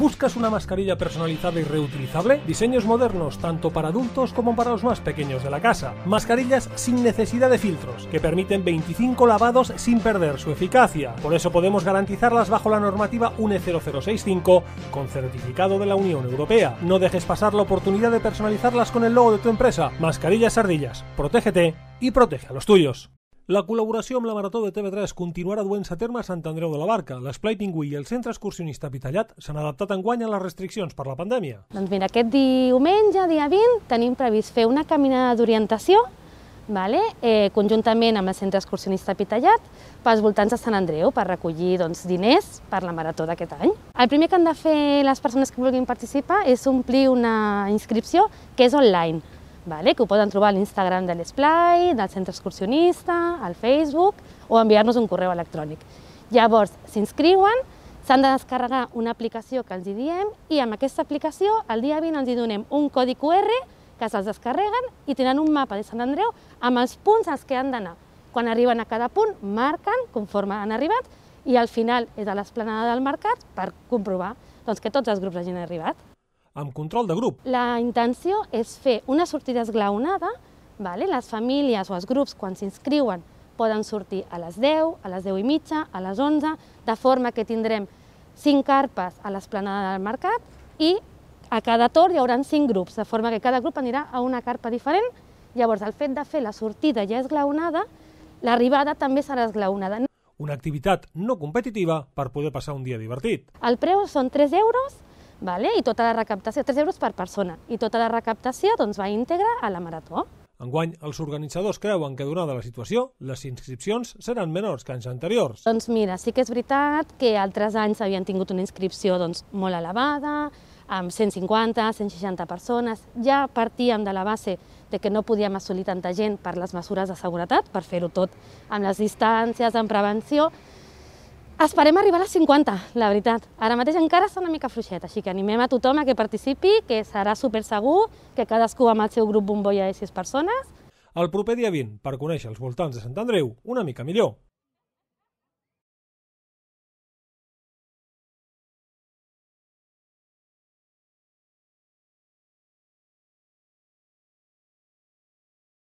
¿Buscas una mascarilla personalizada y reutilizable? Diseños modernos tanto para adultos como para los más pequeños de la casa. Mascarillas sin necesidad de filtros, que permiten 25 lavados sin perder su eficacia. Por eso podemos garantizarlas bajo la normativa UNE 0065 con certificado de la Unión Europea. No dejes pasar la oportunidad de personalizarlas con el logo de tu empresa. Mascarillas ardillas. Protégete y protege a los tuyos. La col·laboració amb la Marató de TV3 continuarà duent-se a terme a Sant Andreu de la Barca. L'Esplai Pingüí i el Centre Excursionista Pitallat s'han adaptat guany a les restriccions per la pandèmia. Doncs mira, aquest diumenge, dia 20, tenim previst fer una caminada d'orientació vale? eh, conjuntament amb el Centre Excursionista Pitallat pels voltants de Sant Andreu per recollir doncs, diners per la Marató d'aquest any. El primer que han de fer les persones que vulguin participar és omplir una inscripció que és online vale? que ho poden trobar a l'Instagram de l'Esplai, del Centre Excursionista, al Facebook o enviar-nos un correu electrònic. Llavors, s'inscriuen, s'han de descarregar una aplicació que els hi diem i amb aquesta aplicació el dia 20 els hi donem un codi QR que se'ls descarreguen i tenen un mapa de Sant Andreu amb els punts als que han d'anar. Quan arriben a cada punt, marquen conforme han arribat i al final és a l'esplanada del mercat per comprovar doncs, que tots els grups hagin arribat amb control de grup. La intenció és fer una sortida esglaonada, vale? les famílies o els grups quan s'inscriuen poden sortir a les 10, a les 10 i mitja, a les 11, de forma que tindrem 5 carpes a l'esplanada del mercat i a cada torn hi haurà 5 grups, de forma que cada grup anirà a una carpa diferent. Llavors, el fet de fer la sortida ja esglaonada, l'arribada també serà esglaonada. Una activitat no competitiva per poder passar un dia divertit. El preu són 3 euros vale? i tota la recaptació, 3 euros per persona, i tota la recaptació doncs, va íntegra a la marató. Enguany, els organitzadors creuen que, donada la situació, les inscripcions seran menors que anys anteriors. Doncs mira, sí que és veritat que altres anys havien tingut una inscripció doncs, molt elevada, amb 150, 160 persones. Ja partíem de la base de que no podíem assolir tanta gent per les mesures de seguretat, per fer-ho tot amb les distàncies, amb prevenció, Esperem arribar a les 50, la veritat. Ara mateix encara està una mica fluixet, així que animem a tothom a que participi, que serà super segur, que cadascú amb el seu grup bomboia de 6 persones. El proper dia 20, per conèixer els voltants de Sant Andreu una mica millor.